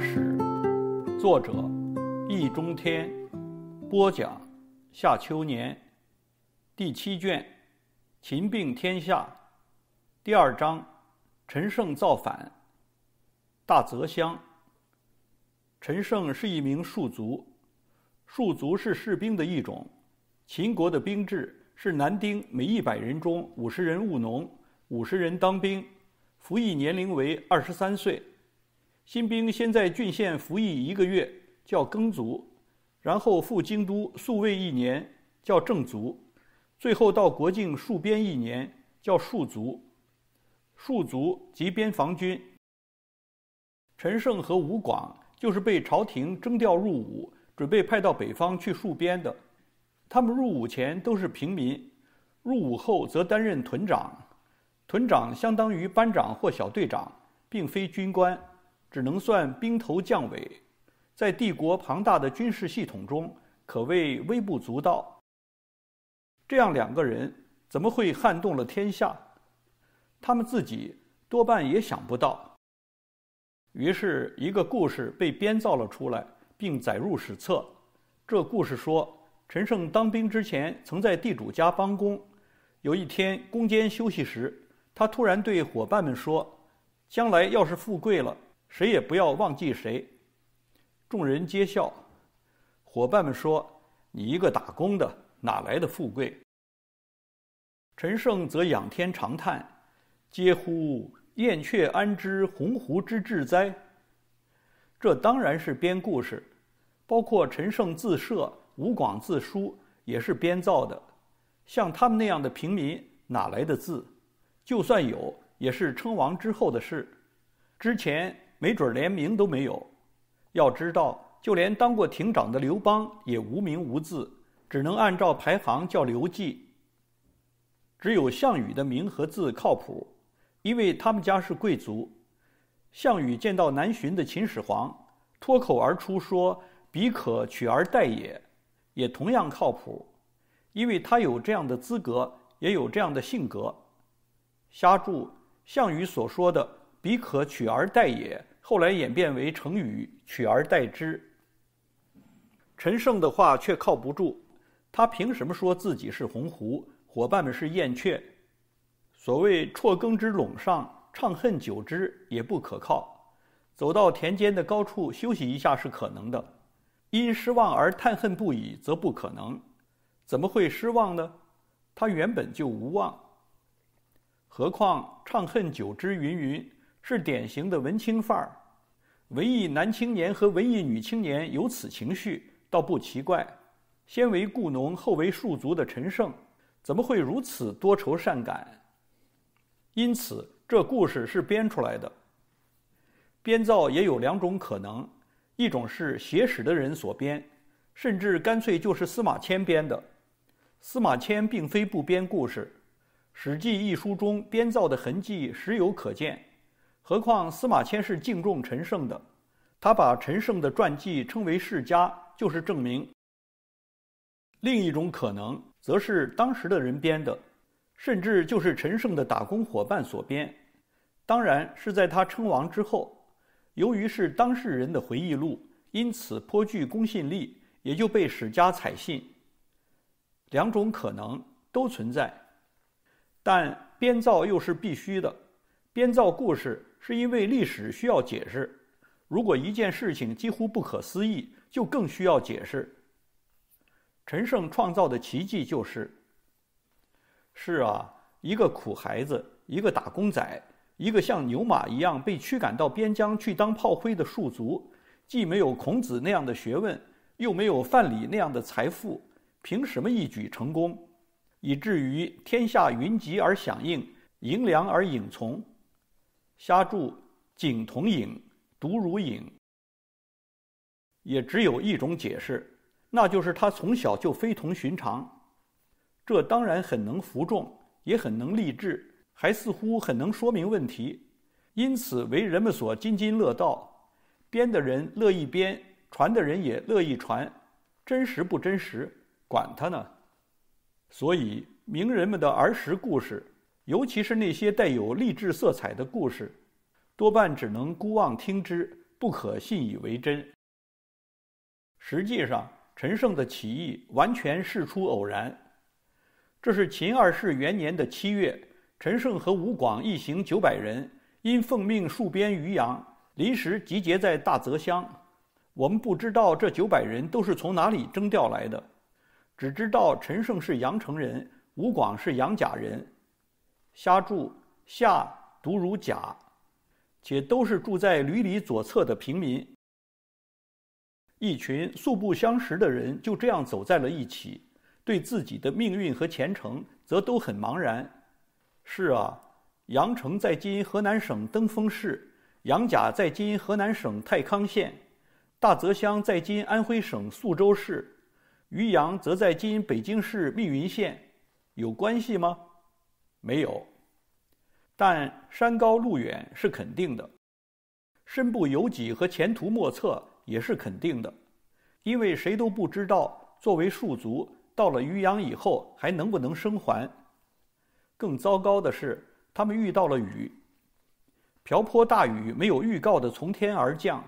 史，作者易中天，播讲夏秋年，第七卷，秦并天下，第二章，陈胜造反，大泽乡。陈胜是一名戍卒，戍卒是士兵的一种。秦国的兵制是男丁每一百人中五十人务农，五十人当兵，服役年龄为二十三岁。新兵先在郡县服役一个月，叫耕卒，然后赴京都宿卫一年，叫正卒，最后到国境戍边一年，叫戍卒。戍卒即边防军。陈胜和吴广就是被朝廷征调入伍，准备派到北方去戍边的。他们入伍前都是平民，入伍后则担任屯长，屯长相当于班长或小队长，并非军官。只能算兵头将尾，在帝国庞大的军事系统中，可谓微不足道。这样两个人怎么会撼动了天下？他们自己多半也想不到。于是，一个故事被编造了出来，并载入史册。这故事说，陈胜当兵之前，曾在地主家帮工。有一天，攻坚休息时，他突然对伙伴们说：“将来要是富贵了，”谁也不要忘记谁。众人皆笑，伙伴们说：“你一个打工的，哪来的富贵？”陈胜则仰天长叹，嗟乎！燕雀安知鸿鹄之志哉？这当然是编故事，包括陈胜自设、吴广自书，也是编造的。像他们那样的平民，哪来的字？就算有，也是称王之后的事，之前。没准连名都没有，要知道，就连当过亭长的刘邦也无名无字，只能按照排行叫刘季。只有项羽的名和字靠谱，因为他们家是贵族。项羽见到南巡的秦始皇，脱口而出说：“彼可取而代也。”也同样靠谱，因为他有这样的资格，也有这样的性格。瞎注：项羽所说的“彼可取而代也”。后来演变为成语“取而代之”。陈胜的话却靠不住，他凭什么说自己是鸿鹄，伙伴们是燕雀？所谓“辍耕之垄上，怅恨久之”也不可靠。走到田间的高处休息一下是可能的，因失望而叹恨不已则不可能。怎么会失望呢？他原本就无望。何况“怅恨久之”云云。是典型的文青范儿，文艺男青年和文艺女青年有此情绪倒不奇怪。先为故农后为庶族的陈胜，怎么会如此多愁善感？因此，这故事是编出来的。编造也有两种可能：一种是写史的人所编，甚至干脆就是司马迁编的。司马迁并非不编故事，《史记》一书中编造的痕迹时有可见。何况司马迁是敬重陈胜的，他把陈胜的传记称为世家，就是证明。另一种可能，则是当时的人编的，甚至就是陈胜的打工伙伴所编，当然是在他称王之后，由于是当事人的回忆录，因此颇具公信力，也就被史家采信。两种可能都存在，但编造又是必须的，编造故事。是因为历史需要解释，如果一件事情几乎不可思议，就更需要解释。陈胜创造的奇迹就是：是啊，一个苦孩子，一个打工仔，一个像牛马一样被驱赶到边疆去当炮灰的庶族，既没有孔子那样的学问，又没有范蠡那样的财富，凭什么一举成功，以至于天下云集而响应，迎粮而影从？瞎注景同影，独如影。也只有一种解释，那就是他从小就非同寻常。这当然很能服众，也很能励志，还似乎很能说明问题，因此为人们所津津乐道。编的人乐意编，传的人也乐意传，真实不真实，管他呢。所以名人们的儿时故事。尤其是那些带有励志色彩的故事，多半只能孤妄听之，不可信以为真。实际上，陈胜的起义完全事出偶然。这是秦二世元年的七月，陈胜和吴广一行九百人因奉命戍边渔阳，临时集结在大泽乡。我们不知道这九百人都是从哪里征调来的，只知道陈胜是阳城人，吴广是阳贾人。瞎注下读，如甲，且都是住在旅里左侧的平民。一群素不相识的人就这样走在了一起，对自己的命运和前程则都很茫然。是啊，阳城在今河南省登封市，阳甲在今河南省太康县，大泽乡在今安徽省宿州市，于洋则在今北京市密云县，有关系吗？没有，但山高路远是肯定的，身不由己和前途莫测也是肯定的，因为谁都不知道，作为庶族到了渔阳以后还能不能生还。更糟糕的是，他们遇到了雨，瓢泼大雨没有预告的从天而降，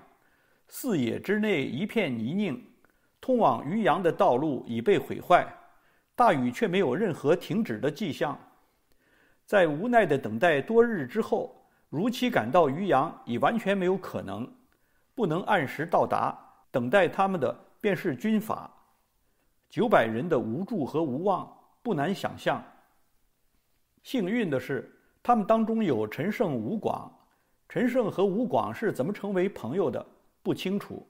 四野之内一片泥泞，通往渔阳的道路已被毁坏，大雨却没有任何停止的迹象。在无奈的等待多日之后，如期赶到渔阳已完全没有可能，不能按时到达。等待他们的便是军法。九百人的无助和无望，不难想象。幸运的是，他们当中有陈胜、吴广。陈胜和吴广是怎么成为朋友的？不清楚，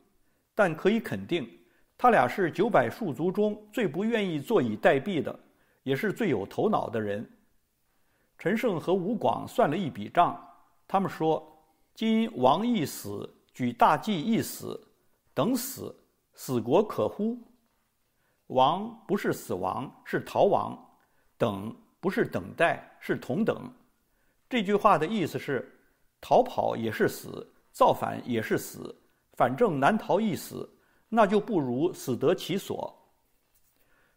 但可以肯定，他俩是九百戍卒中最不愿意坐以待毙的，也是最有头脑的人。陈胜和吴广算了一笔账，他们说：“今王一死，举大计一死，等死，死国可乎？王不是死亡，是逃亡；等不是等待，是同等。”这句话的意思是：逃跑也是死，造反也是死，反正难逃一死，那就不如死得其所。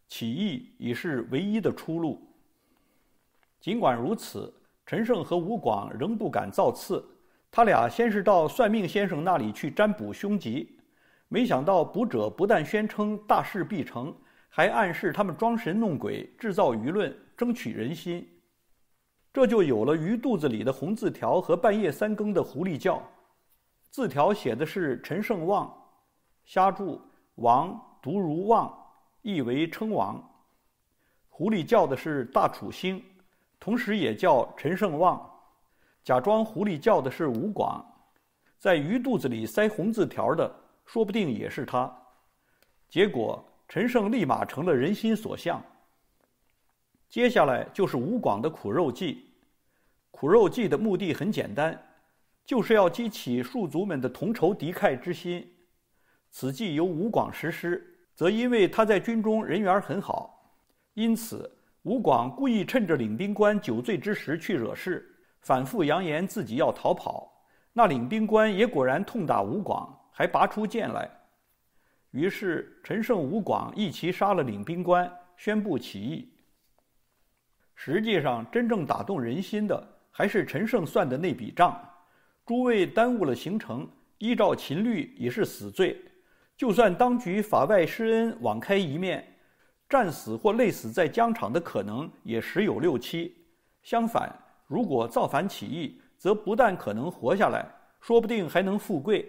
起义已是唯一的出路。尽管如此，陈胜和吴广仍不敢造次。他俩先是到算命先生那里去占卜凶吉，没想到卜者不但宣称大事必成，还暗示他们装神弄鬼、制造舆论、争取人心。这就有了鱼肚子里的红字条和半夜三更的狐狸叫。字条写的是“陈胜旺，瞎注王独如旺，意为称王”。狐狸叫的是“大楚兴”。同时也叫陈胜旺，假装狐狸叫的是吴广，在鱼肚子里塞红字条的，说不定也是他。结果，陈胜立马成了人心所向。接下来就是吴广的苦肉计，苦肉计的目的很简单，就是要激起戍卒们的同仇敌忾之心。此计由吴广实施，则因为他在军中人缘很好，因此。吴广故意趁着领兵官酒醉之时去惹事，反复扬言自己要逃跑。那领兵官也果然痛打吴广，还拔出剑来。于是陈胜、吴广一齐杀了领兵官，宣布起义。实际上，真正打动人心的还是陈胜算的那笔账：诸位耽误了行程，依照秦律也是死罪，就算当局法外施恩，网开一面。战死或累死在疆场的可能也时有六七。相反，如果造反起义，则不但可能活下来，说不定还能富贵。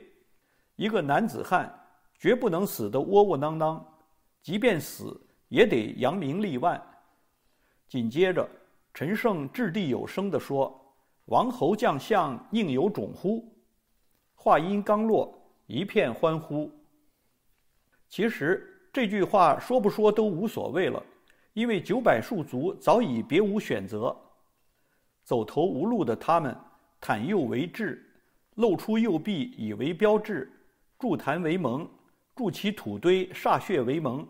一个男子汉，绝不能死得窝窝囊囊，即便死，也得扬名立万。紧接着，陈胜掷地有声地说：“王侯将相宁有种乎？”话音刚落，一片欢呼。其实。这句话说不说都无所谓了，因为九百戍卒早已别无选择，走投无路的他们袒右为帜，露出右臂以为标志，筑坛为盟，筑起土堆歃血为盟，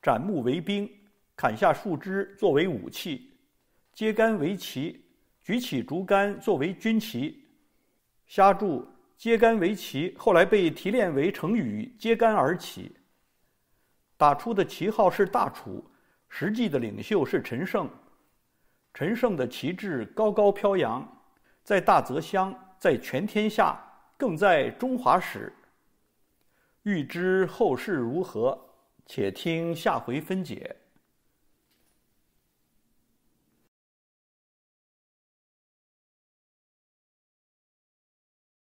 斩木为兵，砍下树枝作为武器，揭竿为旗，举起竹竿作为军旗，下注揭竿为旗，后来被提炼为成语“揭竿而起”。打出的旗号是大楚，实际的领袖是陈胜。陈胜的旗帜高高飘扬，在大泽乡，在全天下，更在中华史。欲知后事如何，且听下回分解。